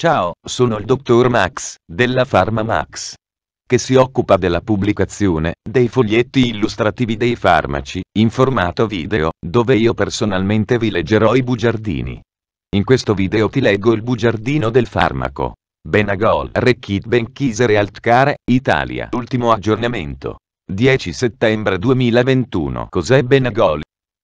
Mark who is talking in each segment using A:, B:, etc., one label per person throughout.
A: Ciao, sono il dottor Max, della Pharma Max, che si occupa della pubblicazione dei foglietti illustrativi dei farmaci, in formato video, dove io personalmente vi leggerò i bugiardini. In questo video ti leggo il bugiardino del farmaco. Benagol Rekit Benchiser Altcare, Italia. Ultimo aggiornamento. 10 settembre 2021 Cos'è Benagol?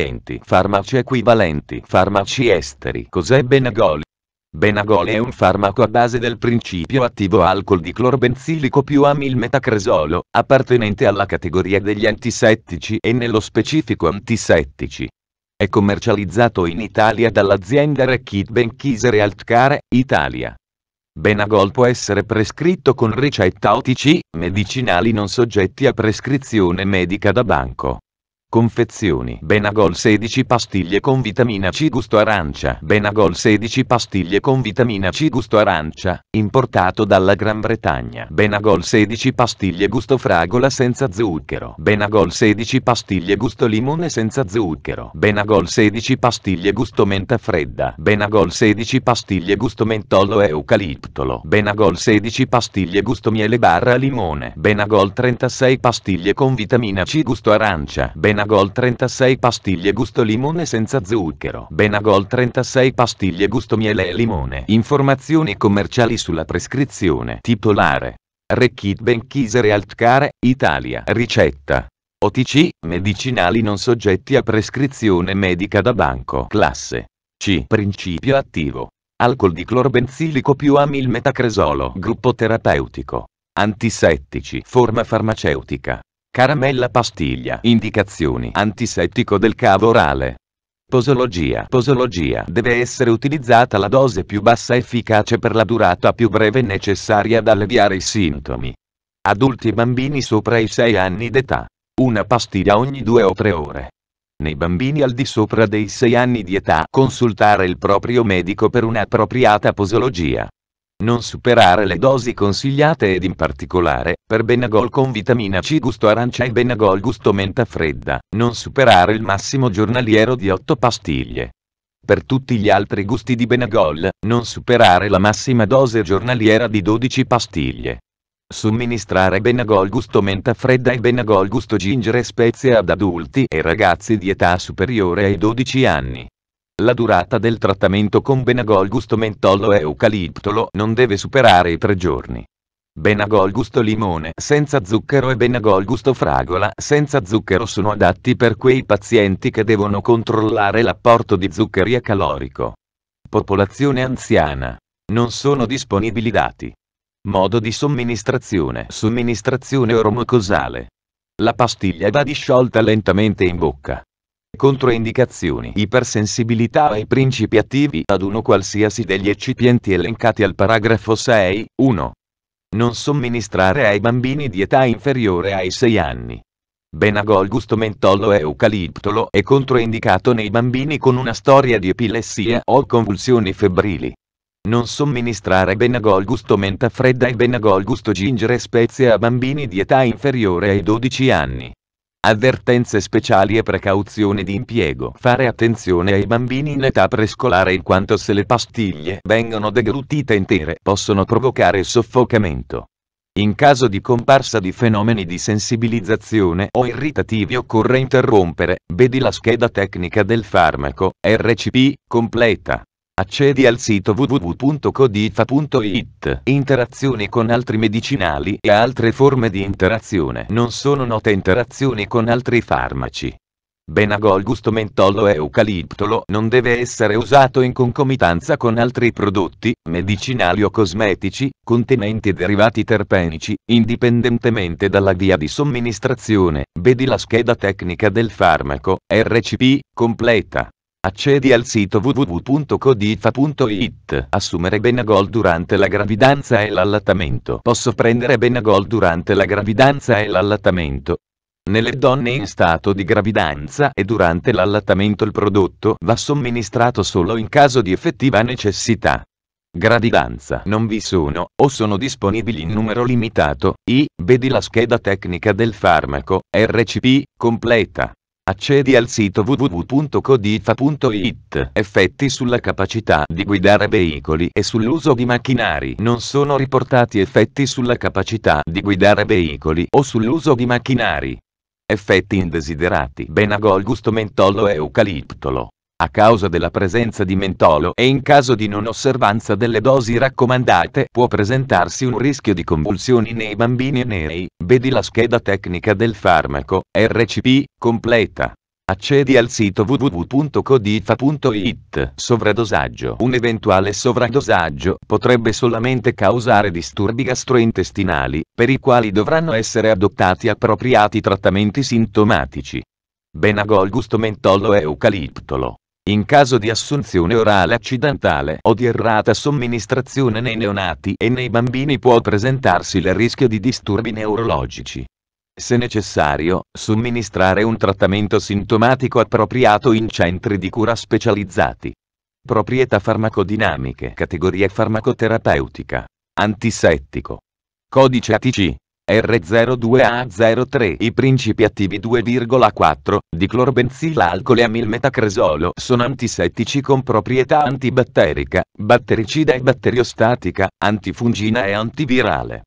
A: clienti, farmaci equivalenti, farmaci esteri. Cos'è Benagol? Benagol è un farmaco a base del principio attivo alcol di clorbenzilico più amil metacresolo, appartenente alla categoria degli antisettici e nello specifico antisettici. È commercializzato in Italia dall'azienda Reckitt Benchiser e Altcare, Italia. Benagol può essere prescritto con ricetta OTC, medicinali non soggetti a prescrizione medica da banco. Confezioni Benagol 16 pastiglie con vitamina C gusto arancia Benagol 16 pastiglie con vitamina C gusto arancia, importato dalla Gran Bretagna Benagol 16 pastiglie gusto fragola senza zucchero Benagol 16 pastiglie gusto limone senza zucchero Benagol 16 pastiglie gusto menta fredda Benagol 16 pastiglie gusto mentolo e eucaliptolo Benagol 16 pastiglie gusto miele barra limone Benagol 36 pastiglie con vitamina C gusto arancia Benagol Benagol 36 pastiglie gusto limone senza zucchero. Benagol 36 pastiglie gusto miele e limone. Informazioni commerciali sulla prescrizione. Titolare. Rekit Benchiser e Altcare, Italia. Ricetta. OTC, medicinali non soggetti a prescrizione medica da banco. Classe. C. Principio attivo. Alcol di clorbenzilico più amil metacresolo. Gruppo terapeutico. Antisettici. Forma farmaceutica. Caramella pastiglia. Indicazioni. Antisettico del cavo orale. Posologia. Posologia. Deve essere utilizzata la dose più bassa efficace per la durata più breve necessaria ad alleviare i sintomi. Adulti e bambini sopra i 6 anni d'età. Una pastiglia ogni 2 o 3 ore. Nei bambini al di sopra dei 6 anni di età consultare il proprio medico per un'appropriata posologia. Non superare le dosi consigliate ed in particolare, per Benagol con vitamina C gusto arancia e Benagol gusto menta fredda, non superare il massimo giornaliero di 8 pastiglie. Per tutti gli altri gusti di Benagol, non superare la massima dose giornaliera di 12 pastiglie. Somministrare Benagol gusto menta fredda e Benagol gusto ginger e spezie ad adulti e ragazzi di età superiore ai 12 anni. La durata del trattamento con Benagol gusto mentollo e eucaliptolo non deve superare i tre giorni. Benagol gusto limone senza zucchero e Benagol gusto fragola senza zucchero sono adatti per quei pazienti che devono controllare l'apporto di zuccheri e calorico. Popolazione anziana. Non sono disponibili dati. Modo di somministrazione. Somministrazione oromocosale. La pastiglia va disciolta lentamente in bocca. Controindicazioni Ipersensibilità ai principi attivi ad uno qualsiasi degli eccipienti elencati al paragrafo 6, 1. Non somministrare ai bambini di età inferiore ai 6 anni. Benagol gusto mentollo e eucaliptolo è controindicato nei bambini con una storia di epilessia o convulsioni febbrili. Non somministrare Benagol gusto menta fredda e Benagol gusto gingere spezie a bambini di età inferiore ai 12 anni. Avvertenze speciali e precauzioni di impiego. Fare attenzione ai bambini in età prescolare in quanto se le pastiglie vengono deglutite intere possono provocare soffocamento. In caso di comparsa di fenomeni di sensibilizzazione o irritativi occorre interrompere, vedi la scheda tecnica del farmaco, RCP, completa. Accedi al sito www.codifa.it. Interazioni con altri medicinali e altre forme di interazione. Non sono note interazioni con altri farmaci. Benagol gusto mentolo e eucaliptolo non deve essere usato in concomitanza con altri prodotti, medicinali o cosmetici, contenenti derivati terpenici, indipendentemente dalla via di somministrazione. Vedi la scheda tecnica del farmaco, RCP, completa. Accedi al sito www.codifa.it. Assumere Benagol durante la gravidanza e l'allattamento. Posso prendere Benagol durante la gravidanza e l'allattamento. Nelle donne in stato di gravidanza e durante l'allattamento il prodotto va somministrato solo in caso di effettiva necessità. Gravidanza non vi sono, o sono disponibili in numero limitato, i, vedi la scheda tecnica del farmaco, RCP, completa. Accedi al sito www.codifa.it. Effetti sulla capacità di guidare veicoli e sull'uso di macchinari. Non sono riportati effetti sulla capacità di guidare veicoli o sull'uso di macchinari. Effetti indesiderati. Benagol gusto mentolo e eucaliptolo a causa della presenza di mentolo e in caso di non osservanza delle dosi raccomandate può presentarsi un rischio di convulsioni nei bambini e nei, vedi la scheda tecnica del farmaco, RCP, completa. Accedi al sito www.codifa.it. Sovradosaggio. Un eventuale sovradosaggio potrebbe solamente causare disturbi gastrointestinali, per i quali dovranno essere adottati appropriati trattamenti sintomatici. Benagol gusto mentolo e eucaliptolo in caso di assunzione orale accidentale o di errata somministrazione nei neonati e nei bambini può presentarsi il rischio di disturbi neurologici. Se necessario, somministrare un trattamento sintomatico appropriato in centri di cura specializzati. Proprietà farmacodinamiche Categoria farmacoterapeutica Antisettico Codice ATC R02A03 i principi attivi 2,4 di clorbenzilalcol e amilmetacresolo sono antisettici con proprietà antibatterica, battericida e batteriostatica, antifungina e antivirale.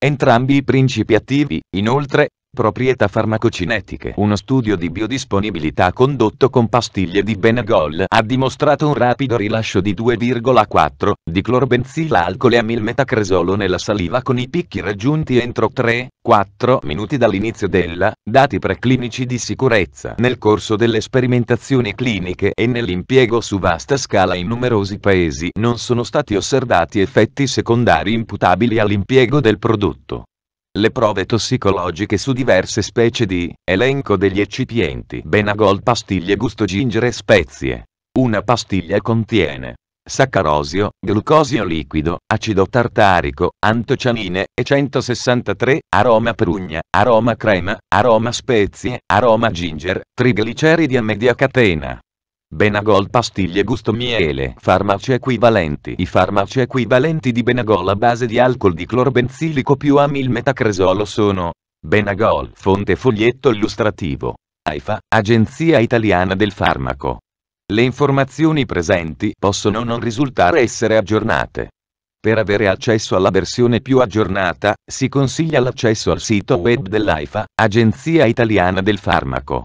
A: Entrambi i principi attivi, inoltre, Proprietà farmacocinetiche Uno studio di biodisponibilità condotto con pastiglie di Benagol ha dimostrato un rapido rilascio di 2,4 di clorbenzilalcol e amilmetacresolo nella saliva con i picchi raggiunti entro 3-4 minuti dall'inizio della, dati preclinici di sicurezza nel corso delle sperimentazioni cliniche e nell'impiego su vasta scala in numerosi paesi non sono stati osservati effetti secondari imputabili all'impiego del prodotto le prove tossicologiche su diverse specie di elenco degli eccipienti Benagol pastiglie gusto gingere spezie. Una pastiglia contiene saccarosio, glucosio liquido, acido tartarico, antocianine, e 163, aroma prugna, aroma crema, aroma spezie, aroma ginger, trigliceridi a media catena. Benagol pastiglie gusto miele farmaci equivalenti I farmaci equivalenti di Benagol a base di alcol di clorbenzilico più amil metacresolo sono Benagol fonte foglietto illustrativo AIFA, Agenzia Italiana del Farmaco Le informazioni presenti possono non risultare essere aggiornate Per avere accesso alla versione più aggiornata, si consiglia l'accesso al sito web dell'AIFA, Agenzia Italiana del Farmaco